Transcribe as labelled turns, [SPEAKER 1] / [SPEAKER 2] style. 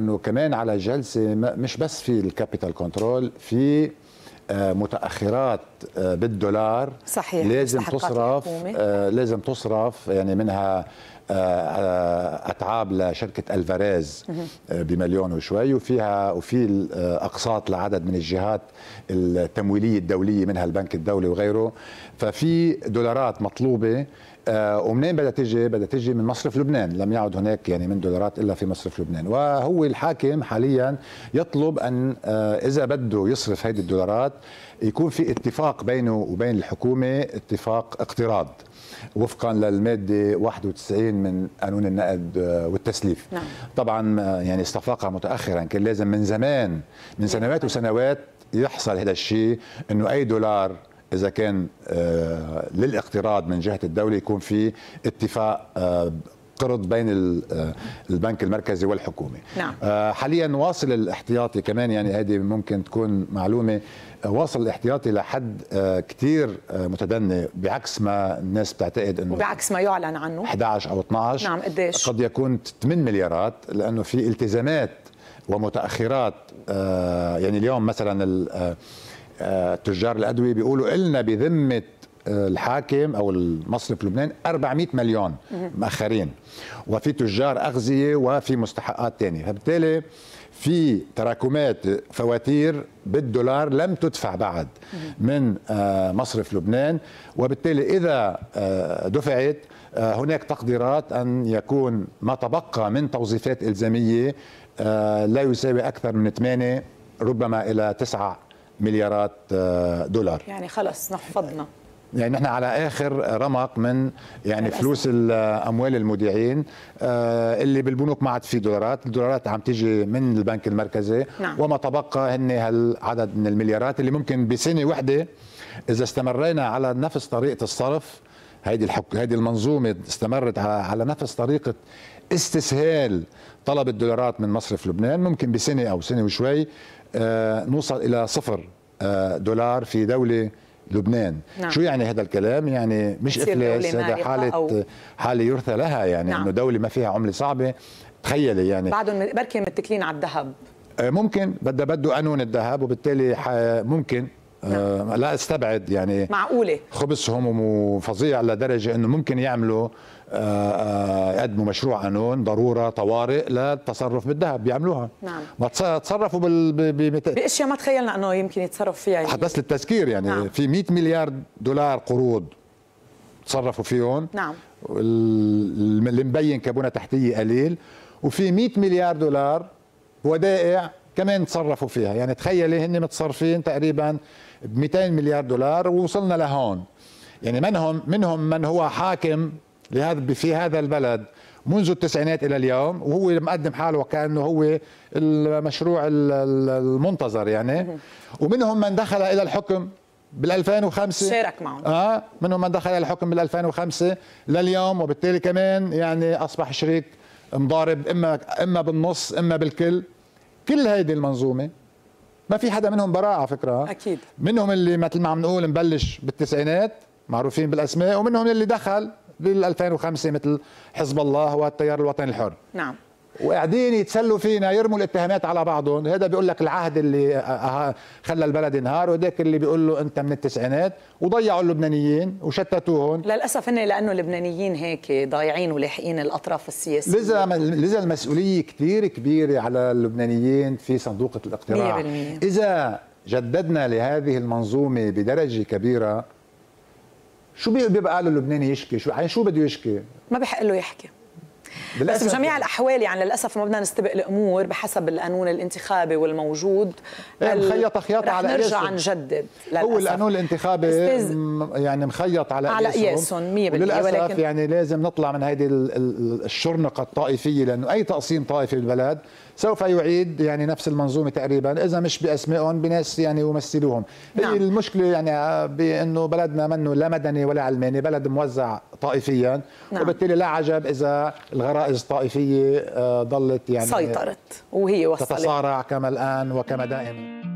[SPEAKER 1] انه كمان على جلسه مش بس في الكابيتال كنترول في آه، متاخرات آه، بالدولار صحيح لازم تصرف آه، لازم تصرف يعني منها آه، اتعاب لشركه الفاريز آه، بمليون وشوي وفيها وفي آه، اقساط لعدد من الجهات التمويليه الدوليه منها البنك الدولي وغيره ففي دولارات مطلوبه ومنين بدها تجي؟ بدها تجي من مصرف لبنان، لم يعد هناك يعني من دولارات الا في مصرف لبنان، وهو الحاكم حاليا يطلب ان اذا بده يصرف هذه الدولارات يكون في اتفاق بينه وبين الحكومه اتفاق اقتراض وفقا للماده 91 من قانون النقد والتسليف نعم. طبعا يعني استفاقها متاخرا كان لازم من زمان من سنوات وسنوات يحصل هذا الشيء انه اي دولار اذا كان آه، للاقتراض من جهه الدوله يكون في اتفاق آه، قرض بين آه، البنك المركزي والحكومه نعم. آه، حاليا واصل الاحتياطي كمان يعني هذه ممكن تكون معلومه آه، واصل الاحتياطي لحد كثير متدني بعكس ما الناس بتعتقد انه بعكس ما يعلن عنه 11 او 12 نعم قديش قد يكون 8 مليارات لانه في التزامات ومتاخرات يعني اليوم مثلا تجار الادويه بيقولوا النا بذمه الحاكم او المصرف لبنان 400 مليون مأخرين وفي تجار اغذيه وفي مستحقات ثانيه فبالتالي في تراكمات فواتير بالدولار لم تدفع بعد من آه، مصرف لبنان وبالتالي اذا آه، دفعت آه، هناك تقديرات ان يكون ما تبقى من توظيفات الزاميه لا يساوي اكثر من 8 ربما الى 9 مليارات دولار يعني خلص نحفظنا يعني نحن على اخر رمق من يعني فلوس اموال المودعين آه، اللي بالبنوك ما عاد في دولارات، الدولارات عم تيجي من البنك المركزي نعم. وما تبقى هن هالعدد من المليارات اللي ممكن بسنه وحده اذا استمرينا على نفس طريقه الصرف هيدي الحك... هيدي المنظومه استمرت على على نفس طريقه استسهال طلب الدولارات من مصرف لبنان ممكن بسنه او سنه وشوي آه، نوصل الى صفر آه، دولار في دوله لبنان نعم. شو يعني هذا الكلام يعني مش افلاس هذا حاله أو... حاله يرثى لها يعني نعم. انه دوله ما فيها عمله صعبه تخيلي يعني بعدهم بركي متكلين على الذهب آه، ممكن بدها بده قانون الذهب وبالتالي ممكن نعم. آه، لا استبعد يعني معقوله خبصهم وفظيع لدرجه انه ممكن يعملوا آه، آه، يقدموا مشروع قانون ضروره طوارئ للتصرف بالذهب بيعملوها نعم تصرفوا بال باشياء ما تخيلنا انه يمكن يتصرف فيها يعني. حدث للتذكير يعني نعم. في 100 مليار دولار قروض تصرفوا فيهم نعم اللي مبين كبنى تحتيه قليل وفي 100 مليار دولار ودائع كمان تصرفوا فيها يعني تخيلي هن متصرفين تقريبا ب 200 مليار دولار ووصلنا لهون يعني منهم منهم من هو حاكم لهذا في هذا البلد منذ التسعينات الى اليوم وهو مقدم حاله وكانه هو المشروع المنتظر يعني ومنهم من دخل الى الحكم بال 2005 شارك معهم اه منهم من دخل الى الحكم بال 2005 لليوم وبالتالي كمان يعني اصبح شريك مضارب اما اما بالنص اما بالكل كل هيدي المنظومه ما في حدا منهم براءه على فكره اكيد منهم اللي مثل ما عم نقول نبلش بالتسعينات معروفين بالاسماء ومنهم اللي دخل بال 2005 مثل حزب الله والتيار الوطني الحر نعم وقاعدين يتسلوا فينا يرموا الاتهامات على بعضهم هذا بيقول لك العهد اللي أه، أه، خلى البلد ينهار وهذاك اللي بيقول له انت من التسعينات وضيعوا اللبنانيين وشتتوهم للاسف هن لانه اللبنانيين هيك ضايعين ولاحقين الاطراف السياسيه لذا لذا المسؤوليه كثير كبيره على اللبنانيين في صندوق الاقتراع 100% اذا جددنا لهذه المنظومه بدرجه كبيره شو بيبقى للبناني يشكي شو يعني شو بده يشكي ما بحق له يحكي بس بجميع يعني. الاحوال يعني للاسف ما بدنا نستبق الامور بحسب القانون الانتخابي والموجود إيه مخيط خياطه على نرجع نجدد للأسف. هو القانون الانتخابي يعني مخيط على على قياسهم 100% وللاسف يعني لازم نطلع من هذه الشرنقه الطائفيه لانه اي تقسيم طائفي بالبلد سوف يعيد يعني نفس المنظومه تقريبا اذا مش باسمائهم بناس يعني يمثلوهم نعم. هي المشكله يعني بانه بلدنا منه لا مدني ولا علماني بلد موزع طائفيا نعم. وبالتالي لا عجب اذا الغرائز الطائفيه ظلت آه، يعني سيطرت وهي وصلت تتصارع كما الان وكما دائما